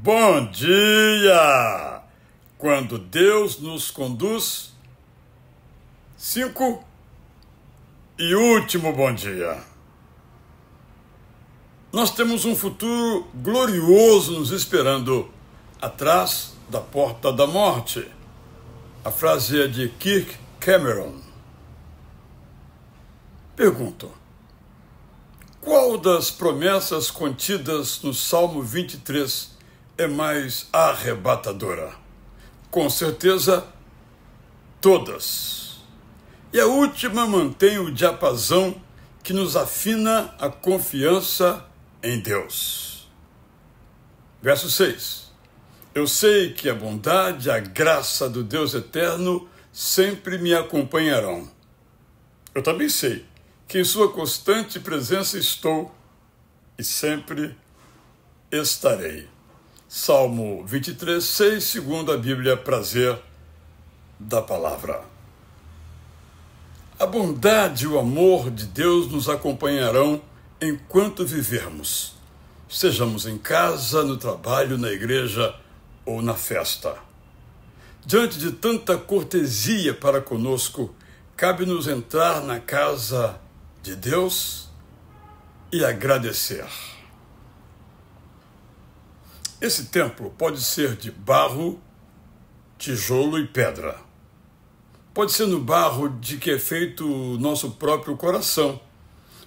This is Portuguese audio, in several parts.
Bom dia! Quando Deus nos conduz. Cinco e último bom dia. Nós temos um futuro glorioso nos esperando atrás da porta da morte. A frase é de Kirk Cameron. Pergunto: qual das promessas contidas no Salmo 23 é mais arrebatadora. Com certeza, todas. E a última mantém o diapasão que nos afina a confiança em Deus. Verso 6. Eu sei que a bondade, e a graça do Deus eterno sempre me acompanharão. Eu também sei que em sua constante presença estou e sempre estarei. Salmo 23, 6, segundo a Bíblia, prazer da palavra. A bondade e o amor de Deus nos acompanharão enquanto vivermos, sejamos em casa, no trabalho, na igreja ou na festa. Diante de tanta cortesia para conosco, cabe-nos entrar na casa de Deus e agradecer. Esse templo pode ser de barro, tijolo e pedra. Pode ser no barro de que é feito o nosso próprio coração,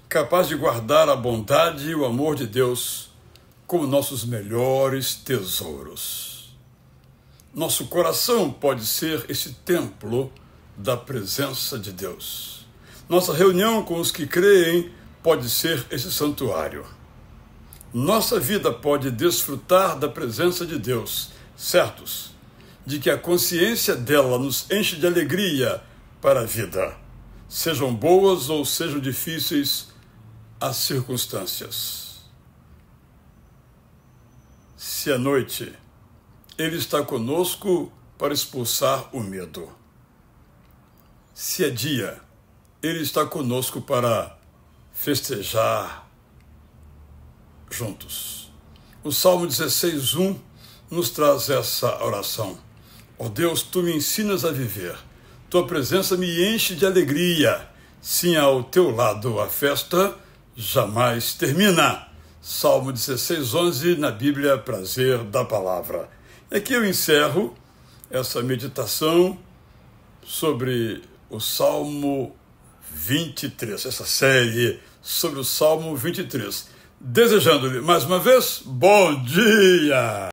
capaz de guardar a bondade e o amor de Deus como nossos melhores tesouros. Nosso coração pode ser esse templo da presença de Deus. Nossa reunião com os que creem pode ser esse santuário nossa vida pode desfrutar da presença de Deus, certos de que a consciência dela nos enche de alegria para a vida, sejam boas ou sejam difíceis as circunstâncias. Se à noite ele está conosco para expulsar o medo. Se é dia, ele está conosco para festejar juntos. O Salmo 16, 1 nos traz essa oração. Ó oh Deus, tu me ensinas a viver, tua presença me enche de alegria. Sim, ao teu lado a festa jamais termina. Salmo 16, 11, na Bíblia, prazer da palavra. É que eu encerro essa meditação sobre o Salmo 23, essa série sobre o Salmo 23 desejando-lhe mais uma vez bom dia!